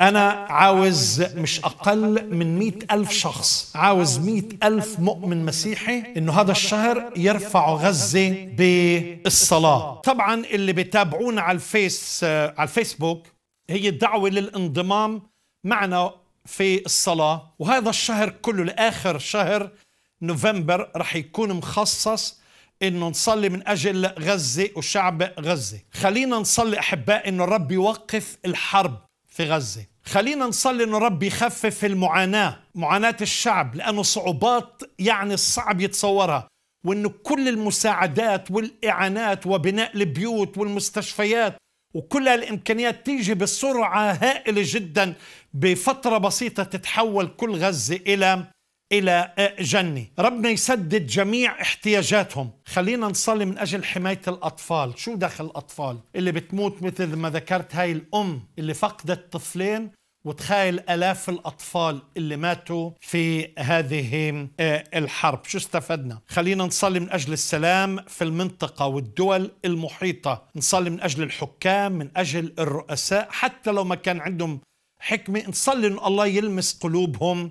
أنا عاوز مش أقل من مئة ألف شخص عاوز مئة ألف مؤمن مسيحي إنه هذا الشهر يرفعوا غزة بالصلاة طبعا اللي بيتابعونا على الفيس على الفيسبوك هي الدعوة للانضمام معنا في الصلاة وهذا الشهر كله لآخر شهر نوفمبر رح يكون مخصص انه نصلي من اجل غزه وشعب غزه، خلينا نصلي احباء انه الرب يوقف الحرب في غزة خلينا نصلي أن ربي يخفف المعاناة معاناة الشعب لأنه صعوبات يعني الصعب يتصورها وأن كل المساعدات والإعانات وبناء البيوت والمستشفيات وكل الإمكانيات تيجي بسرعة هائلة جدا بفترة بسيطة تتحول كل غزة إلى إلى جنة ربنا يسدد جميع احتياجاتهم خلينا نصلي من أجل حماية الأطفال شو دخل الأطفال اللي بتموت مثل ما ذكرت هاي الأم اللي فقدت طفلين وتخيل آلاف الأطفال اللي ماتوا في هذه آه، الحرب شو استفدنا؟ خلينا نصلي من أجل السلام في المنطقة والدول المحيطة نصلي من أجل الحكام من أجل الرؤساء حتى لو ما كان عندهم حكمة نصلي أن الله يلمس قلوبهم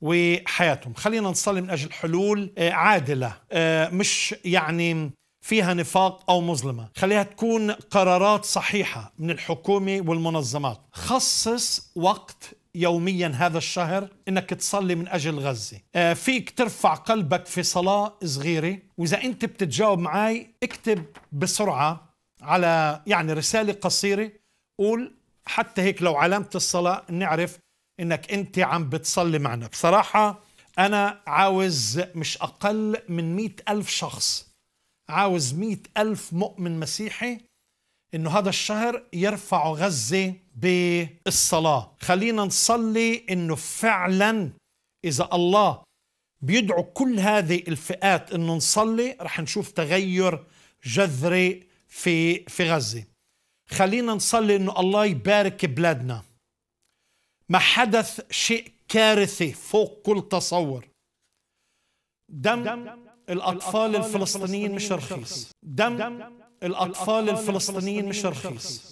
وحياتهم خلينا نصلي من أجل حلول آه، عادلة آه، مش يعني فيها نفاق أو مظلمة خليها تكون قرارات صحيحة من الحكومة والمنظمات خصص وقت يوميا هذا الشهر انك تصلي من اجل غزه آه، فيك ترفع قلبك في صلاه صغيره واذا انت بتتجاوب معي اكتب بسرعه على يعني رساله قصيره قول حتى هيك لو علامه الصلاه نعرف انك انت عم بتصلي معنا بصراحة انا عاوز مش اقل من مئة الف شخص عاوز مئة الف مؤمن مسيحي انه هذا الشهر يرفعوا غزة بالصلاة خلينا نصلي انه فعلا اذا الله بيدعو كل هذه الفئات انه نصلي رح نشوف تغير جذري في في غزة خلينا نصلي انه الله يبارك بلادنا ما حدث شيء كارثي فوق كل تصور دم, دم الأطفال الفلسطينيين مش رخيص دم دم الأطفال الفلسطينيين مش رخيص